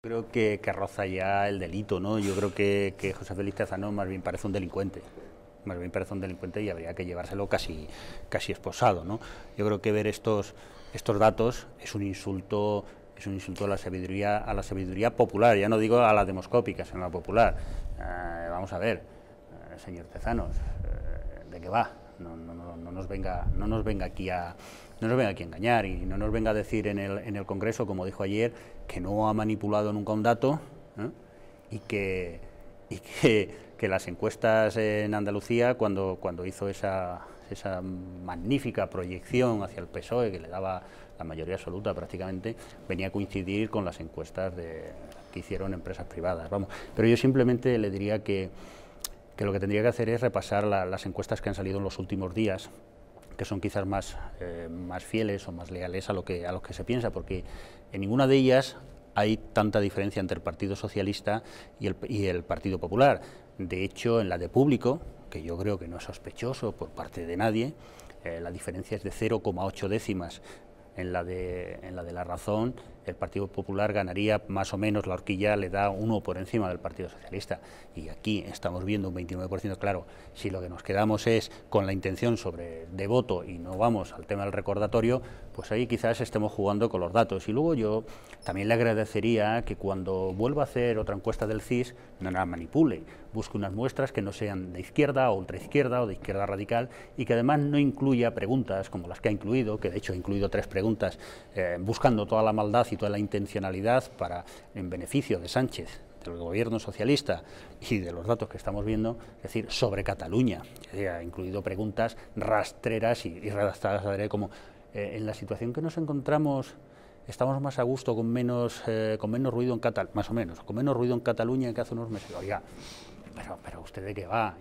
Creo que, roza ya el delito, ¿no? Yo creo que, José Félix Tezano más bien parece un delincuente más bien parece un delincuente y habría que llevárselo casi, casi esposado. ¿no? Yo creo que ver estos, estos datos es un insulto es un insulto a la sabiduría a la sabiduría popular, ya no digo a la demoscópica, sino a la popular. Eh, vamos a ver, eh, señor Tezanos, eh, ¿de qué va? no, no, no, nos venga, no nos venga aquí a no nos venga aquí a engañar y no nos venga a decir en el, en el Congreso, como dijo ayer, que no ha manipulado nunca un dato ¿eh? y, que, las encuestas en Andalucía, cuando, cuando hizo esa, magnífica proyección hacia el PSOE, que le daba la mayoría absoluta prácticamente, venía a coincidir con las encuestas de, que hicieron empresas privadas. Vamos. Pero yo simplemente le diría que que lo que tendría que hacer es repasar las encuestas que han salido en los últimos días que son quizás más, eh, más fieles o más leales a lo, que, a que se piensa, porque en ninguna de ellas hay tanta diferencia entre el Partido Socialista y el, Partido Popular. De hecho, en la de público, que yo creo que no es sospechoso por parte de nadie, eh, la diferencia es de 0,8 décimas. En la en la de la razón el Partido Popular ganaría más o menos, la horquilla le da uno por encima del Partido Socialista. Y aquí estamos viendo un 29%, claro, si lo que nos quedamos es con la intención sobre de voto y no vamos al tema del recordatorio, pues ahí quizás estemos jugando con los datos. Y luego yo también le agradecería que cuando vuelva a hacer otra encuesta del CIS, no la manipule, busque unas muestras que no sean de izquierda o ultraizquierda o de izquierda radical y que además no incluya preguntas como las que ha incluido, que de hecho ha incluido tres preguntas eh, buscando toda la maldad y de la intencionalidad para, en beneficio de Sánchez, del gobierno socialista y de los datos que estamos viendo, es decir, sobre Cataluña, ha incluido preguntas rastreras y, redactadas a como eh, en la situación que nos encontramos estamos más a gusto con menos eh, con menos ruido en Cataluña, más o menos, con menos ruido en Cataluña que hace unos meses. Oiga, pero, pero usted de qué va,